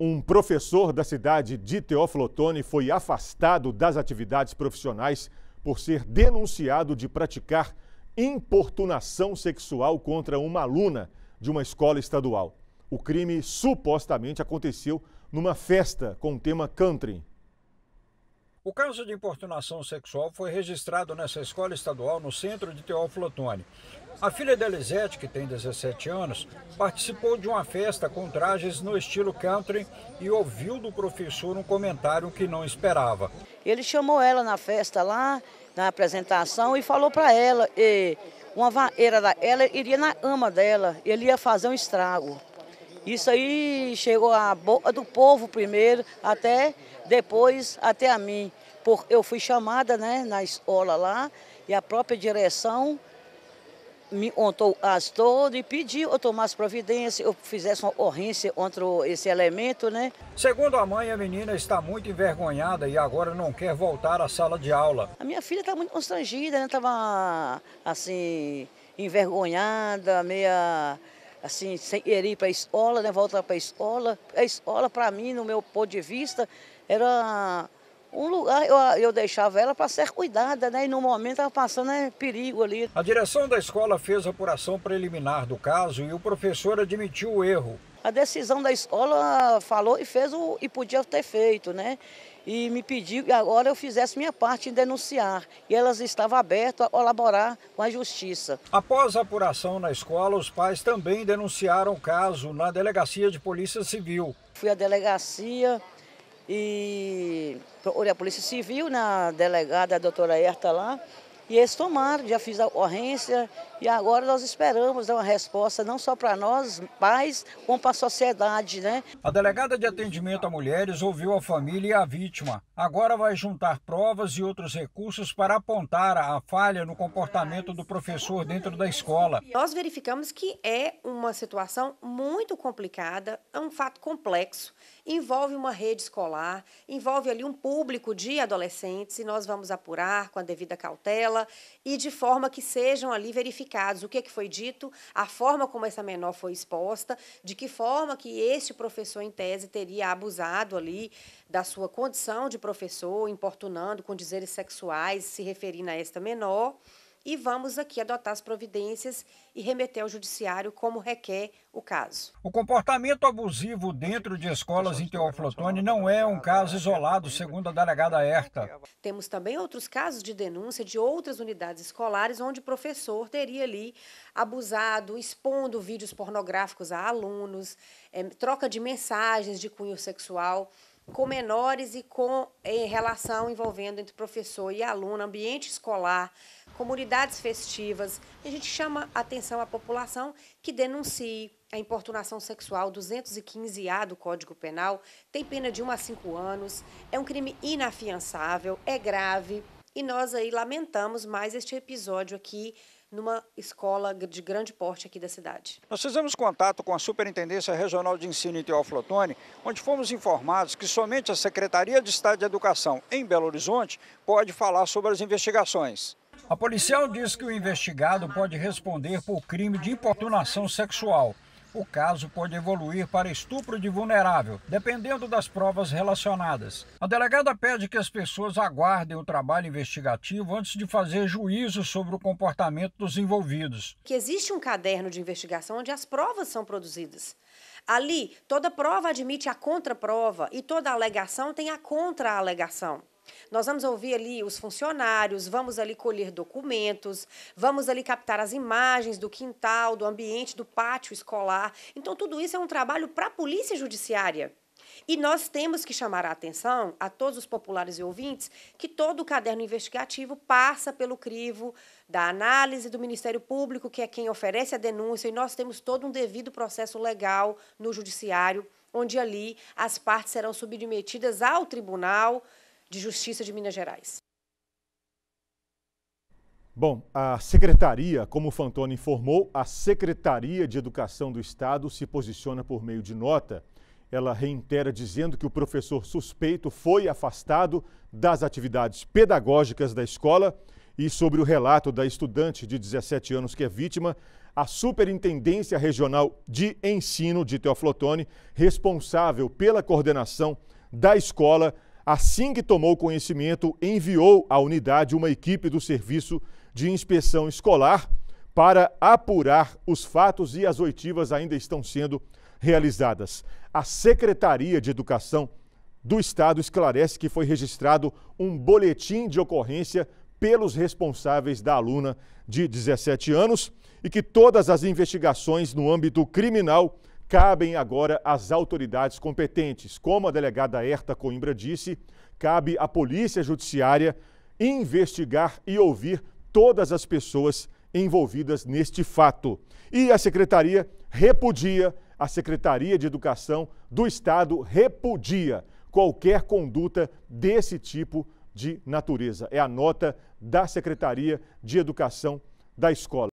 Um professor da cidade de Teófilo Otoni foi afastado das atividades profissionais por ser denunciado de praticar importunação sexual contra uma aluna de uma escola estadual. O crime supostamente aconteceu numa festa com tema country. O caso de importunação sexual foi registrado nessa escola estadual no centro de Teófilo Otoni. A filha de Elisete, que tem 17 anos, participou de uma festa com trajes no estilo country e ouviu do professor um comentário que não esperava. Ele chamou ela na festa lá, na apresentação, e falou para ela, uma vaeira da, ela iria na ama dela, ele ia fazer um estrago. Isso aí chegou à boca do povo primeiro, até depois, até a mim. Por, eu fui chamada né, na escola lá e a própria direção me ontou as todo e pediu eu tomasse providência, eu fizesse uma ocorrência contra esse elemento, né? Segundo a mãe, a menina está muito envergonhada e agora não quer voltar à sala de aula. A minha filha está muito constrangida, né? Estava, assim, envergonhada, meia, assim, sem ir para a escola, né? Voltar para a escola. A escola, para mim, no meu ponto de vista, era um lugar eu, eu deixava ela para ser cuidada, né? E no momento estava passando né, perigo ali. A direção da escola fez a apuração preliminar do caso e o professor admitiu o erro. A decisão da escola falou e fez o e podia ter feito, né? E me pediu que agora eu fizesse minha parte em denunciar. E elas estavam abertas a colaborar com a justiça. Após a apuração na escola, os pais também denunciaram o caso na delegacia de polícia civil. Fui à delegacia, e procurei a Polícia Civil, na delegada, a doutora Herta lá, e eles tomaram, já fiz a ocorrência e agora nós esperamos uma resposta não só para nós, pais, como para a sociedade. Né? A delegada de atendimento a mulheres ouviu a família e a vítima. Agora vai juntar provas e outros recursos para apontar a falha no comportamento do professor dentro da escola. Nós verificamos que é uma situação muito complicada, é um fato complexo, envolve uma rede escolar, envolve ali um público de adolescentes e nós vamos apurar com a devida cautela dela e de forma que sejam ali verificados o que, é que foi dito, a forma como essa menor foi exposta, de que forma que este professor em tese teria abusado ali da sua condição de professor, importunando com dizeres sexuais, se referindo a esta menor e vamos aqui adotar as providências e remeter ao judiciário como requer o caso. O comportamento abusivo dentro de escolas em Teoflotone não é um caso isolado, segundo a delegada Herta. Temos também outros casos de denúncia de outras unidades escolares onde o professor teria ali abusado, expondo vídeos pornográficos a alunos, eh, troca de mensagens de cunho sexual com menores e com em eh, relação envolvendo entre professor e aluno, ambiente escolar, comunidades festivas. A gente chama a atenção à população que denuncie a importunação sexual 215-A do Código Penal, tem pena de 1 a 5 anos, é um crime inafiançável, é grave. E nós aí lamentamos mais este episódio aqui numa escola de grande porte aqui da cidade. Nós fizemos contato com a Superintendência Regional de Ensino em Teoflotone, onde fomos informados que somente a Secretaria de Estado de Educação em Belo Horizonte pode falar sobre as investigações. A policial diz que o investigado pode responder por crime de importunação sexual o caso pode evoluir para estupro de vulnerável, dependendo das provas relacionadas. A delegada pede que as pessoas aguardem o trabalho investigativo antes de fazer juízo sobre o comportamento dos envolvidos. Que existe um caderno de investigação onde as provas são produzidas. Ali, toda prova admite a contraprova e toda alegação tem a contra-alegação. Nós vamos ouvir ali os funcionários, vamos ali colher documentos, vamos ali captar as imagens do quintal, do ambiente, do pátio escolar. Então, tudo isso é um trabalho para a Polícia Judiciária. E nós temos que chamar a atenção a todos os populares e ouvintes que todo o caderno investigativo passa pelo crivo da análise do Ministério Público, que é quem oferece a denúncia, e nós temos todo um devido processo legal no Judiciário, onde ali as partes serão submetidas ao tribunal de Justiça de Minas Gerais. Bom, a secretaria, como o Fantoni informou, a Secretaria de Educação do Estado se posiciona por meio de nota. Ela reitera dizendo que o professor suspeito foi afastado das atividades pedagógicas da escola e sobre o relato da estudante de 17 anos que é vítima, a Superintendência Regional de Ensino de Teoflotone, responsável pela coordenação da escola, Assim que tomou conhecimento, enviou à unidade uma equipe do Serviço de Inspeção Escolar para apurar os fatos e as oitivas ainda estão sendo realizadas. A Secretaria de Educação do Estado esclarece que foi registrado um boletim de ocorrência pelos responsáveis da aluna de 17 anos e que todas as investigações no âmbito criminal Cabem agora às autoridades competentes. Como a delegada Herta Coimbra disse, cabe à Polícia Judiciária investigar e ouvir todas as pessoas envolvidas neste fato. E a secretaria repudia, a Secretaria de Educação do Estado repudia qualquer conduta desse tipo de natureza. É a nota da Secretaria de Educação da escola.